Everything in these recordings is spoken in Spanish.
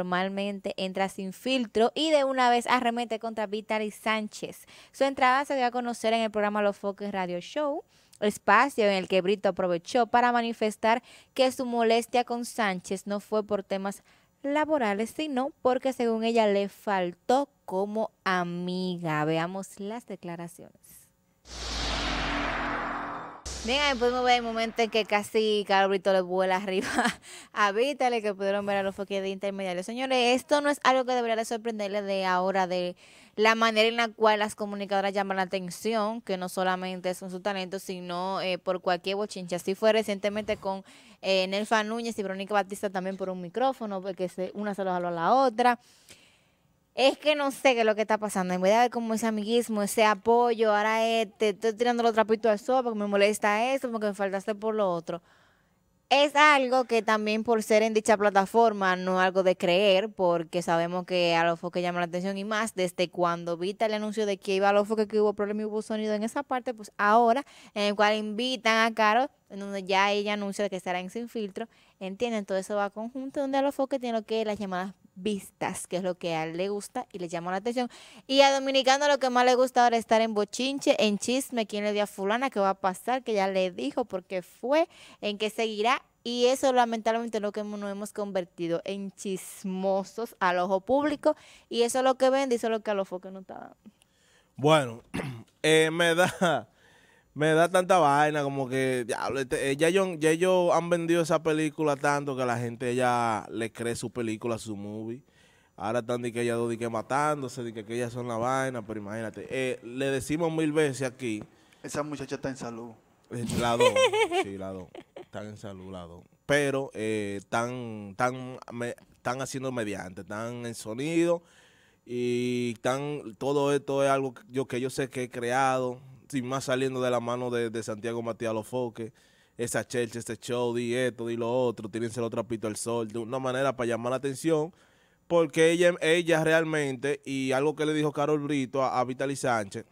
normalmente entra sin filtro y de una vez arremete contra Vitaly Sánchez. Su entrada se dio a conocer en el programa Los Foques Radio Show, espacio en el que Brito aprovechó para manifestar que su molestia con Sánchez no fue por temas laborales, sino porque según ella le faltó como amiga. Veamos las declaraciones. Bien, ahí pudimos ver el momento en que casi Carlos Brito le vuela arriba a Vítale, que pudieron ver a los foques de intermediarios. Señores, esto no es algo que debería de sorprenderle de ahora, de la manera en la cual las comunicadoras llaman la atención, que no solamente son su talento, sino eh, por cualquier bochincha. Así fue recientemente con eh, Nelfa Núñez y Verónica Batista también por un micrófono, porque se, una se lo jaló a la otra es que no sé qué es lo que está pasando. En vez de como ese amiguismo, ese apoyo, ahora este, estoy tirando los trapitos al sol porque me molesta esto, porque me faltaste por lo otro. Es algo que también por ser en dicha plataforma no algo de creer, porque sabemos que a los que llama la atención y más desde cuando Vita el anuncio de que iba a los foques que hubo problemas y hubo sonido en esa parte, pues ahora en el cual invitan a Caro, en donde ya ella anuncia que estará en Sin Filtro, ¿Entienden? Todo eso va conjunto donde los foques tiene lo que las llamadas vistas, que es lo que a él le gusta y le llama la atención. Y a Dominicano lo que más le gusta ahora es estar en bochinche, en chisme, quién le dio a fulana, qué va a pasar, que ya le dijo, por qué fue, en qué seguirá. Y eso lamentablemente es lo que nos hemos convertido en chismosos al ojo público. Y eso es lo que vende y eso es lo que a los foques no está Bueno, eh, me da me da tanta vaina como que este, eh, ya, ellos, han vendido esa película tanto que la gente ya le cree su película, su movie. Ahora están de que ya dos de que matándose, de que, que ellas son la vaina, pero imagínate. Eh, le decimos mil veces aquí. Esa muchacha está en salud. Eh, la dos, sí, la dos. Están en salud, la dos. Pero eh, están, tan, haciendo mediante, están en sonido y están, todo esto es algo yo, que yo sé que he creado sin más saliendo de la mano de, Santiago Matías Lofoque, esa church, este show, di esto, di lo otro, tírense el otro trapito al sol, de una manera para llamar la atención, porque ella, ella realmente, y algo que le dijo Carol Brito a, Vitaly Sánchez,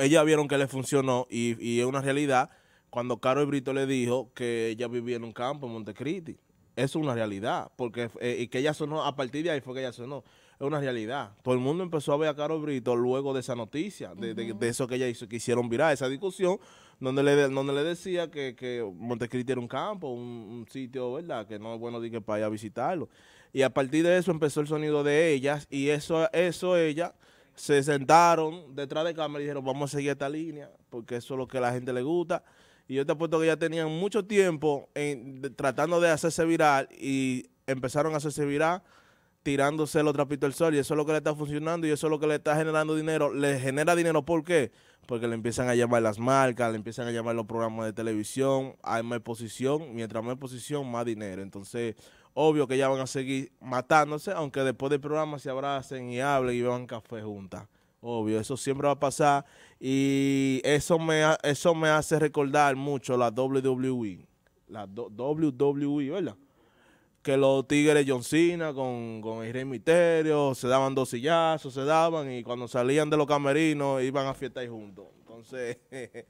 ella vieron que le funcionó y, es una realidad cuando Carol Brito le dijo que ella vivía en un campo en Montecristi. Eso es una realidad, porque eh, y que ella sonó, a partir de ahí fue que ella sonó es una realidad. Todo el mundo empezó a ver a Carol Brito luego de esa noticia, de, eso que ella hizo, que hicieron viral, esa discusión donde le, donde le decía que, que Montecristi era un campo, un, sitio, ¿verdad? Que no es bueno de que para ir a visitarlo. Y a partir de eso empezó el sonido de ellas y eso, eso ella se sentaron detrás de cámara y dijeron, vamos a seguir esta línea, porque eso es lo que a la gente le gusta. Y yo te apuesto que ya tenían mucho tiempo tratando de hacerse viral y empezaron a hacerse viral tirándose los trapitos del sol y eso es lo que le está funcionando y eso es lo que le está generando dinero. Le genera dinero, ¿por qué? Porque le empiezan a llamar las marcas, le empiezan a llamar los programas de televisión, hay más exposición, mientras más posición más dinero. Entonces, obvio que ya van a seguir matándose, aunque después del programa se abracen y hablen y beban café juntas. Obvio, eso siempre va a pasar y eso me, eso me hace recordar mucho la WWE, la WWE, ¿verdad? que los Tigres John Cena con, con el Rey Misterio se daban dos sillazos, se daban y cuando salían de los camerinos iban a fiesta y juntos. Entonces, eh,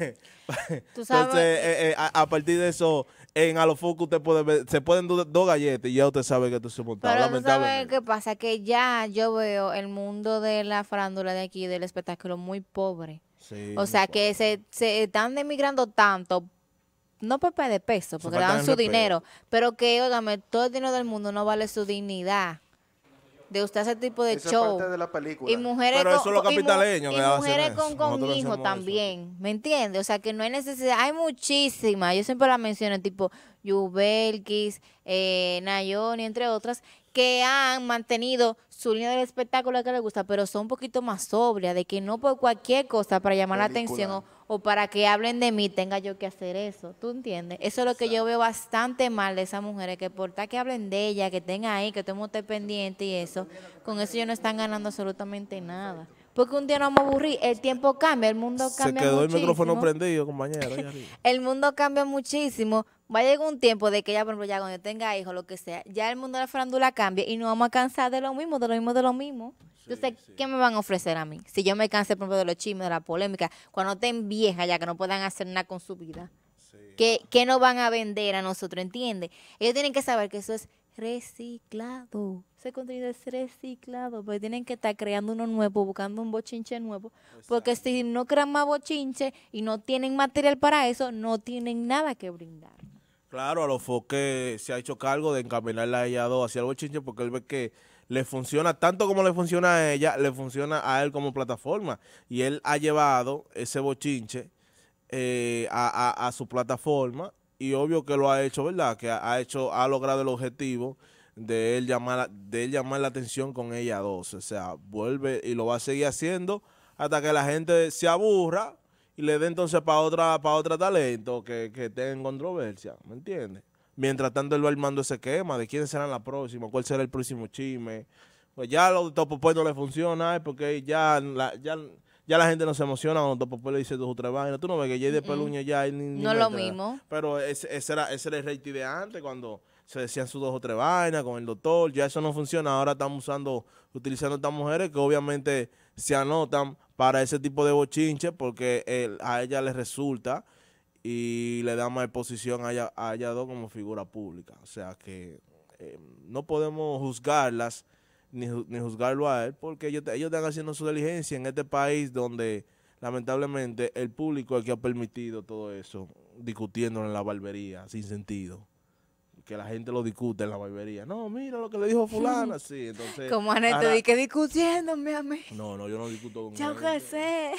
eh, a, partir de eso, en Alofoco usted puede ver, se pueden dos galletas y ya usted sabe que esto se montaba. Pero sabes qué pasa, que ya yo veo el mundo de la farándula de aquí, del espectáculo, muy pobre. o sea, que se, se están emigrando tanto no pepe de peso, porque le dan su dinero, pero que, dame, todo el dinero del mundo no vale su dignidad de usted ese tipo de show. de la película. Y mujeres Pero eso con, lo capitaleño con, hijos también, ¿me entiende O sea, que no hay necesidad, hay muchísimas, yo siempre las menciono, tipo Yubelkis, eh, Nayoni, entre otras, que han mantenido su línea del espectáculo que les gusta, pero son un poquito más sobrias, de que no por cualquier cosa para llamar la atención o para que hablen de mí tenga yo que hacer eso. ¿Tú entiendes? Eso es lo que yo veo bastante mal de esas mujeres, que por tal que hablen de ella, que tenga ahí, que todo el mundo pendiente y eso, con eso ellos no están ganando absolutamente nada. Porque un día no vamos a aburrir, el tiempo cambia, el mundo cambia. Se quedó el micrófono prendido, compañero. el mundo cambia muchísimo. Va a llegar un tiempo de que ya, por ejemplo, ya cuando yo tenga hijos, lo que sea, ya el mundo de la farándula cambia y no vamos a cansar de lo mismo, de lo mismo, de lo mismo. Entonces, ¿qué me van a ofrecer a mí? Si yo me cansé, por de los chismes, de la polémica, cuando estén viejas ya que no puedan hacer nada con su vida, ¿qué, nos van a vender a nosotros? ¿Entiendes? Ellos tienen que saber que eso es reciclado. Ese contenido es reciclado, porque tienen que estar creando uno nuevo, buscando un bochinche nuevo, porque si no crean más bochinche y no tienen material para eso, no tienen nada que brindar. Claro, a los foques se ha hecho cargo de encaminarla a ella dos hacia el bochinche, porque él ve que le funciona tanto como le funciona a ella, le funciona a él como plataforma. Y él ha llevado ese bochinche eh, a, su plataforma y obvio que lo ha hecho, ¿verdad? Que ha, hecho, ha logrado el objetivo de él llamar, de llamar la atención con ella dos. O sea, vuelve y lo va a seguir haciendo hasta que la gente se aburra y le dé entonces para otra, para otra talento que, que tenga controversia. ¿Me entiendes? Mientras tanto, él va armando ese quema de quién será la próxima, cuál será el próximo chisme. Pues ya los pues no le funciona, porque ya la, ya, la gente no se emociona cuando Topo le dice dos o tres vainas. Tú no ves que Jay de Peluña ya... Ni, no lo mismo. Pero ese, ese, era, ese era el rey de antes, cuando se decían sus dos o tres vainas con el doctor, ya eso no funciona, ahora estamos usando, utilizando estas mujeres que obviamente se anotan para ese tipo de bochinche porque a ella les resulta y le da más exposición a, a como figura pública. O sea que eh, no podemos juzgarlas ni, ni, juzgarlo a él porque ellos, ellos están haciendo su diligencia en este país donde lamentablemente el público es el que ha permitido todo eso, discutiendo en la barbería, sin sentido que la gente lo discute en la barbería. No, mira lo que le dijo fulana. Sí, entonces... Como Aneto, di que discutiéndome a mí. No, no, yo no discuto con gente. Sé.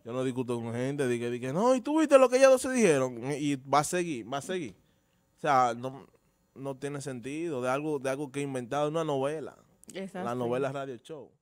Yo no discuto con gente, di que, di que no, y tú viste lo que ellas dos se dijeron. Y va a seguir, va a seguir. O sea, no, no tiene sentido de algo, de algo que he inventado en una novela. Exacto. La novela Radio Show.